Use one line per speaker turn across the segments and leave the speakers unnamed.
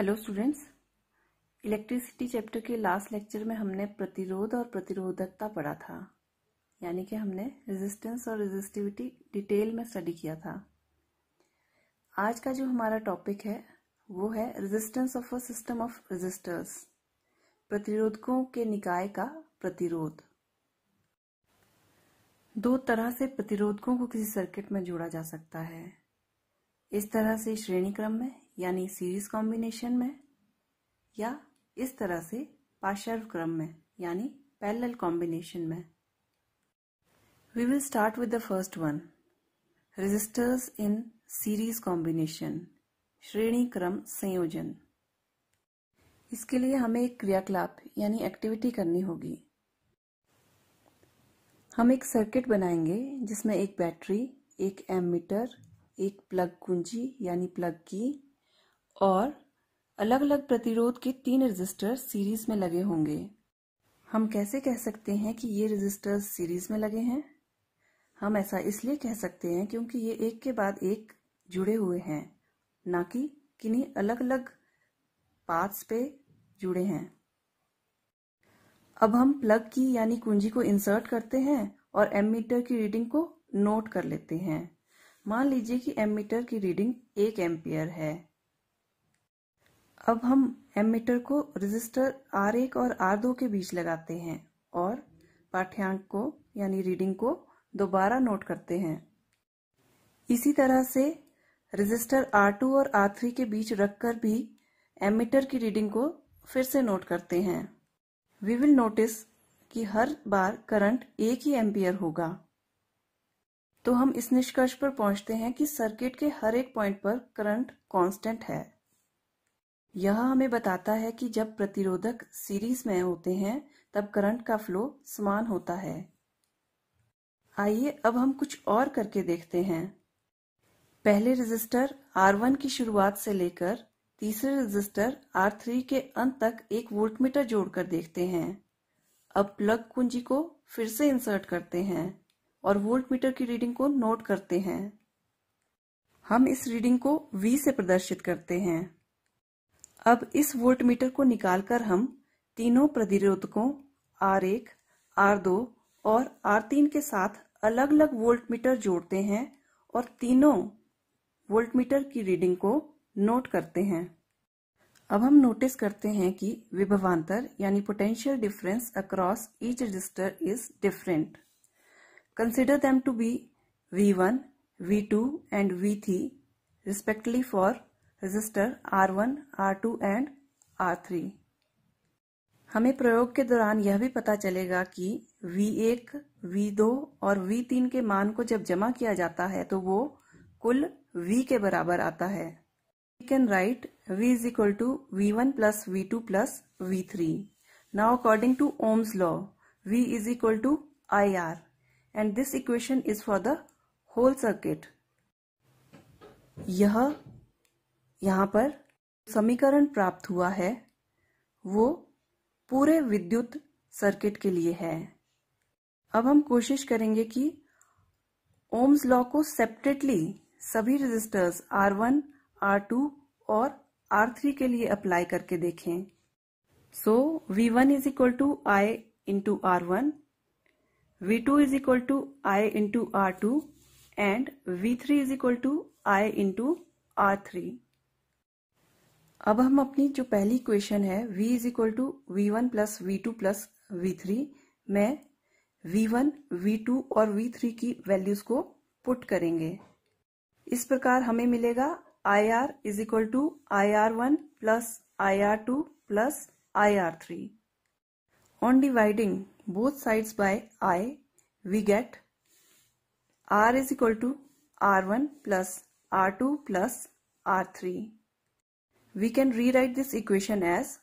Hello students electricity chapter के last lecture में हमने प्रतिरोध और प्रतिरोधकता पढ़ा था यानी कि हमने रेजिस्टेंस और रेजिस्टिविटी डिटेल में स्टडी किया था आज का जो हमारा टॉपिक है वो है resistance of a system of resistors प्रतिरोधकों के निकाय का प्रतिरोध दो तरह से प्रतिरोधकों को किसी सर्किट में जोड़ा जा सकता है इस तरह से श्रेणी क्रम में यानी सीरीज कॉम्बिनेशन में या इस तरह से पार्शर्व क्रम में यानी पैरेलल कॉम्बिनेशन में we will start with the first one resistors in series combination श्रेणी क्रम संयोजन इसके लिए हमें एक क्रियाकलाप यानी एक्टिविटी करनी होगी हम एक सर्किट बनाएंगे जिसमें एक बैटरी एक एमीटर एक प्लग कुंजी यानी प्लग की और अलग अलग प्रतिरोध के तीन रजिस्टर सीरीज में लगे होंगे हम कैसे कह सकते हैं कि ये रजिस्टर्स सीरीज में लगे हैं हम ऐसा इसलिए कह सकते हैं क्योंकि ये एक के बाद एक जुड़े हुए हैं ना कि किन्हीं अलग अलग पार्ट्स पे जुड़े हैं अब हम प्लग की यानी कुंजी को इंसर्ट करते हैं और एमीटर की रीडिंग को नोट कर लेते हैं मान लीजिए कि एमीटर की रीडिंग एक एम्पियर है अब हम एमीटर को रजिस्टर आर एक और आर दो के बीच लगाते हैं और पाठ्यांक को यानी रीडिंग को दोबारा नोट करते हैं इसी तरह से रजिस्टर आर टू और आर थ्री के बीच रखकर भी एमीटर की रीडिंग को फिर से नोट करते हैं वी विल नोटिस कि हर बार करंट एक ही एम्पियर होगा तो हम इस निष्कर्ष पर पहुंचते हैं कि सर्किट के हर एक पॉइंट पर करंट कांस्टेंट है यह हमें बताता है कि जब प्रतिरोधक सीरीज में होते हैं तब करंट का फ्लो समान होता है आइए अब हम कुछ और करके देखते हैं पहले रजिस्टर R1 की शुरुआत से लेकर तीसरे रजिस्टर R3 के अंत तक एक वोल्टमीटर जोड़कर देखते हैं अब प्लग कुंजी को फिर से इंसर्ट करते हैं और वोल्ट मीटर की रीडिंग को नोट करते हैं हम इस रीडिंग को V से प्रदर्शित करते हैं अब इस वोल्ट मीटर को निकालकर हम तीनों प्रतिरोधकों R1, R2 और R3 के साथ अलग अलग वोल्ट मीटर जोड़ते हैं और तीनों वोल्ट मीटर की रीडिंग को नोट करते हैं अब हम नोटिस करते हैं कि विभवांतर यानी potential difference across each resistor is different Consider them to be V1, V2 and V3 respectively for resistor R1, R2 and R3. हमें प्रयोग के दौरान यह भी पता चलेगा कि V1, V2 और V3 के मान को जब जमा किया जाता है तो वो कुल V के बराबर आता है we can write V is equal to V1 plus V2 plus V3. Now according to Ohm's law, V is equal to IR. And this equation is for the whole circuit यह यहाँ पर समीकरण प्राप्त हुआ है वो पूरे विद्युत सर्किट के लिए है अब हम कोशिश करेंगे कि ओम्स लॉ को सेपरेटली सभी रेजिस्टर्स R1, R2 और R3 के लिए अप्लाई करके देखें so V1 one is equal to I into R one V2 is equal to I into R2 and V3 is equal to I into R3. अब हम अपनी जो पहली क्वेश्चन है V is equal to V one plus V two plus V three में V1, V2 और V3 की values को पुट करेंगे इस प्रकार हमें मिलेगा I R is equal to I R one plus I R two plus I R three on dividing both sides by i, we get r is equal to r1 plus r2 plus r3. We can rewrite this equation as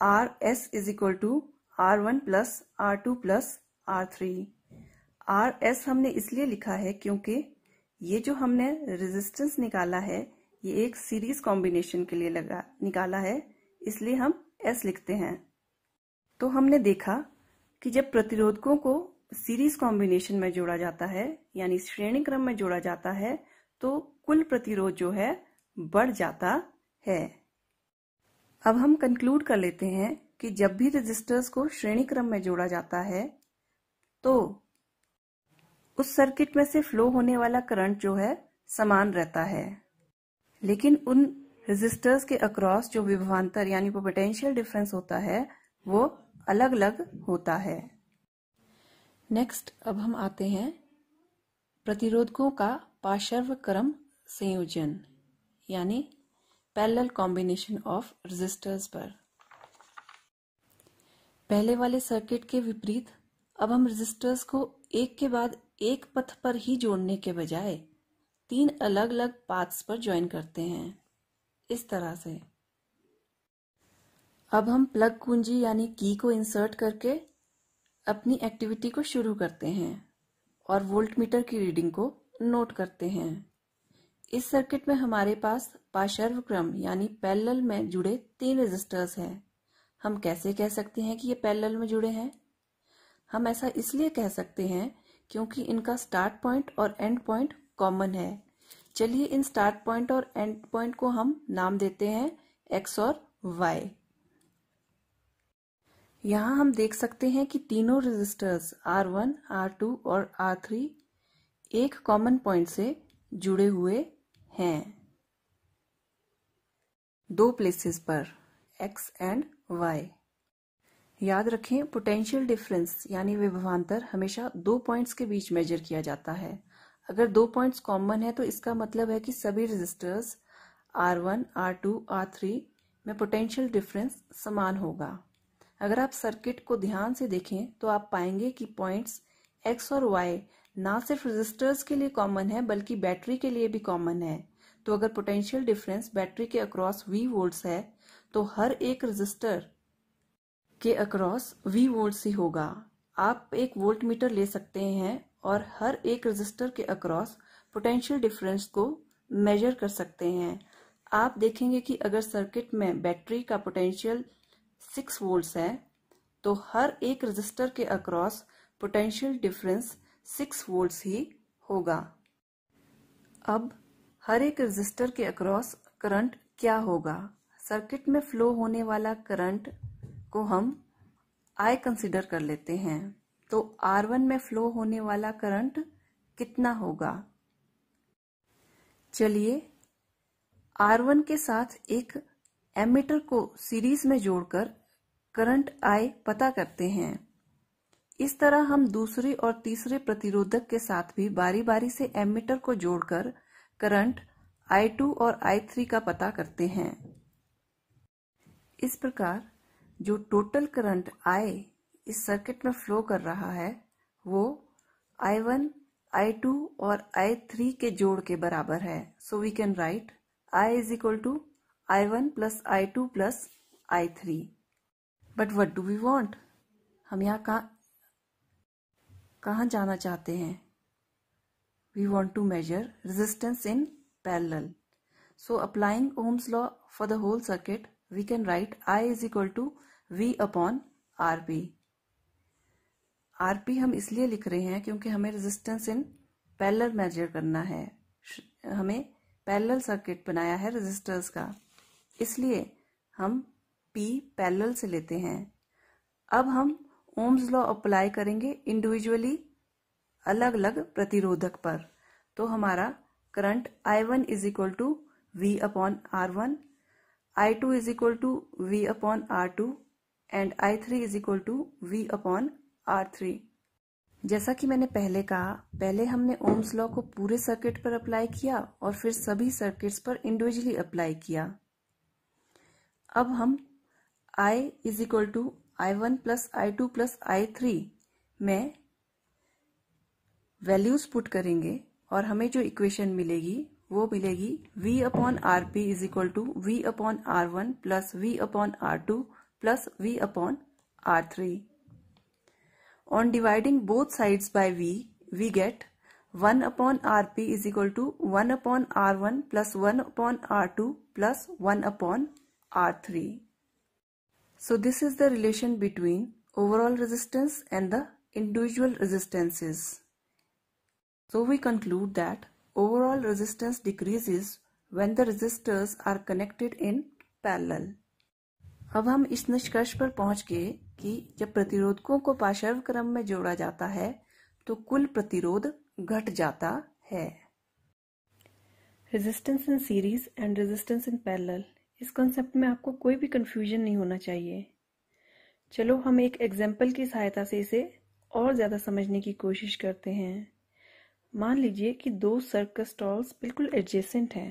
rs is equal to r1 plus r2 plus r3. rs हमने इसलिए लिखा है क्योंकि ये जो हमने resistance निकाला है ये एक सीरीज कॉम्बिनेशन के लिए लगा निकाला है इसलिए हम s लिखते हैं तो हमने देखा कि जब प्रतिरोधकों को सीरीज कॉम्बिनेशन में जोड़ा जाता है यानी श्रेणी क्रम में जोड़ा जाता है तो कुल प्रतिरोध जो है बढ़ जाता है अब हम कंक्लूड कर लेते हैं कि जब भी रेजिस्टर्स को श्रेणी क्रम में जोड़ा जाता है तो उस सर्किट में से फ्लो होने वाला करंट जो है समान रहता है लेकिन उन रेजिस्टर्स के अक्रॉस जो विभवांतर यानी वो पोटेंशियल डिफरेंस होता है वो अलग अलग होता है नेक्स्ट अब हम आते हैं प्रतिरोधकों का पार्श्व क्रम संयोजन यानी पैरेलल कॉम्बिनेशन ऑफ रेजिस्टर्स पर पहले वाले सर्किट के विपरीत अब हम रेजिस्टर्स को एक के बाद एक पथ पर ही जोड़ने के बजाय तीन अलग अलग पाथ्स पर ज्वाइन करते हैं इस तरह से अब हम प्लग कुंजी यानी की को इंसर्ट करके अपनी एक्टिविटी को शुरू करते हैं और वोल्ट मीटर की रीडिंग को नोट करते हैं इस सर्किट में हमारे पास पाशर्व क्रम यानी पैरेलल में जुड़े तीन रेजिस्टर्स हैं हम कैसे कह सकते हैं कि ये पैरेलल में जुड़े हैं हम ऐसा इसलिए कह सकते हैं क्योंकि इनका स्टार्ट पॉइंट और एंड पॉइंट कॉमन है चलिए इन स्टार्ट पॉइंट और एंड पॉइंट को हम नाम देते हैं एक्स और वाई यहाँ हम देख सकते हैं कि तीनों रजिस्टर्स R1, R2 और R3 एक कॉमन पॉइंट से जुड़े हुए हैं दो प्लेसेस पर x एंड y याद रखें पोटेंशियल डिफरेंस यानी विभवांतर हमेशा दो पॉइंट्स के बीच मेजर किया जाता है अगर दो पॉइंट्स कॉमन है तो इसका मतलब है कि सभी रजिस्टर्स R1, R2, R3 में पोटेंशियल डिफरेंस समान होगा अगर आप सर्किट को ध्यान से देखें तो आप पाएंगे कि पॉइंट्स एक्स और वाई ना सिर्फ रजिस्टर्स के लिए कॉमन है बल्कि बैटरी के लिए भी कॉमन है तो अगर पोटेंशियल डिफरेंस बैटरी के अक्रॉस वी वोल्ट्स है तो हर एक रजिस्टर के अक्रॉस वी वोल्ट्स ही होगा आप एक वोल्ट मीटर ले सकते हैं और हर एक रजिस्टर के अक्रॉस पोटेंशियल डिफरेंस को मेजर कर सकते हैं आप देखेंगे कि अगर सर्किट में बैटरी का पोटेंशियल सिक्स वोल्ट है तो हर एक रजिस्टर के across potential difference six volt ही होगा अब हर एक रजिस्टर के अक्रॉस करंट क्या होगा सर्किट में फ्लो होने वाला करंट को हम आई कंसिडर कर लेते हैं तो R1 में फ्लो होने वाला करंट कितना होगा चलिए R1 के साथ एक एमीटर को सीरीज में जोड़कर करंट आई पता करते हैं इस तरह हम दूसरे और तीसरे प्रतिरोधक के साथ भी बारी बारी से एमीटर को जोड़कर करंट आई टू और आई थ्री का पता करते हैं इस प्रकार जो टोटल करंट आई इस सर्किट में फ्लो कर रहा है वो आई आई I2 और I3 के जोड़ के बराबर है so we can write I is equal to I1 plus I2 plus I3. But what do we want? हम यहाँ का कहाँ जाना चाहते हैं We want to measure resistance in parallel. So applying Ohm's law for the whole circuit, we can write I is equal to V upon RP. RP हम इसलिए लिख रहे हैं क्योंकि हमें रेजिस्टेंस इन पैरेलल मेजर करना है हमें पैरेलल सर्किट बनाया है रेजिस्टर्स का इसलिए हम पी पैरेलल से लेते हैं अब हम ओम्स लॉ अप्लाई करेंगे इंडिविजुअली अलग अलग प्रतिरोधक पर तो हमारा current I one is equal to V upon R one I two is equal to V upon R two and I three is equal to V upon R three जैसा कि मैंने पहले कहा पहले हमने ओम्स लॉ को पूरे circuit पर अप्लाई किया और फिर सभी सर्किट्स पर इंडिविजुअली अप्लाई किया अब हम i is equal to I one plus I two plus I three में वैल्यूज पुट करेंगे और हमें जो इक्वेशन मिलेगी वो मिलेगी v upon R P is equal to V upon R one plus V upon R two plus V upon R three on dividing both sides by v we get one upon R P is equal to one upon R one plus one upon R two plus one upon R3. So this is the relation between overall resistance and the individual resistances. So we conclude that overall resistance decreases when the resistors are connected in parallel. अब हम इस निष्कर्ष पर पहुंच गए कि जब प्रतिरोधकों को पार्श्व क्रम में जोड़ा जाता है तो कुल प्रतिरोध घट जाता है resistance in series and resistance in parallel इस कॉन्सेप्ट में आपको कोई भी कन्फ्यूजन नहीं होना चाहिए चलो हम एक एग्जाम्पल की सहायता से इसे और ज़्यादा समझने की कोशिश करते हैं मान लीजिए कि दो सर्कस स्टॉल्स बिल्कुल एडजेसेंट हैं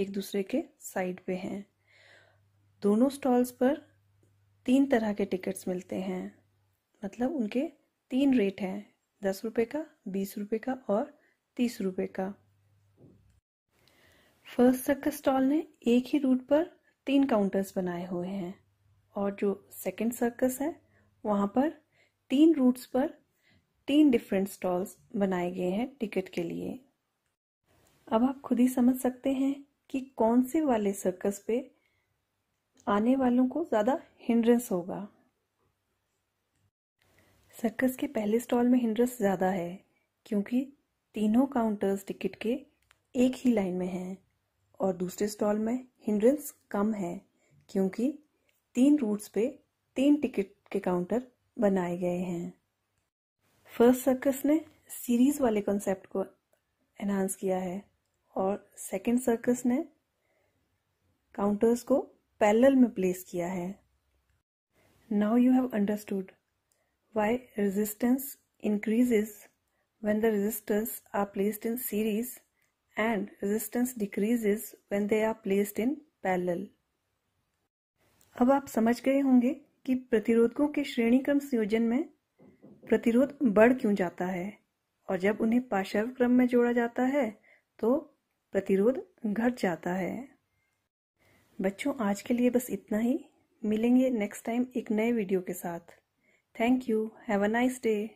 एक दूसरे के साइड पे हैं दोनों स्टॉल्स पर तीन तरह के टिकट्स मिलते हैं मतलब उनके तीन रेट हैं दस रुपये का बीस रुपये का और तीस रुपये का फर्स्ट सर्कस स्टॉल ने एक ही रूट पर तीन काउंटर्स बनाए हुए हैं और जो सेकंड सर्कस है वहाँ पर तीन रूट्स पर तीन डिफरेंट स्टॉल्स बनाए गए हैं टिकट के लिए अब आप खुद ही समझ सकते हैं कि कौन से वाले सर्कस पे आने वालों को ज़्यादा हिंड्रेंस होगा सर्कस के पहले स्टॉल में हिंड्रेंस ज़्यादा है क्योंकि तीनों काउंटर्स टिकट के एक ही लाइन में हैं और दूसरे स्टॉल में हिंड्रेंस कम है क्योंकि तीन रूट्स पे तीन टिकट के काउंटर बनाए गए हैं फर्स्ट सर्कस ने सीरीज वाले कॉन्सेप्ट को एनहांस किया है और सेकंड सर्कस ने काउंटर्स को पैरेलल में प्लेस किया है now you have understood why resistance increases when the resistors are placed in series and resistance decreases when they are placed in parallel. अब आप समझ गए होंगे कि प्रतिरोधकों के श्रेणी क्रम संयोजन में प्रतिरोध बढ़ क्यों जाता है और जब उन्हें पार्श्व क्रम में जोड़ा जाता है तो प्रतिरोध घट जाता है बच्चों आज के लिए बस इतना ही मिलेंगे नेक्स्ट टाइम एक नए वीडियो के साथ thank you have a nice day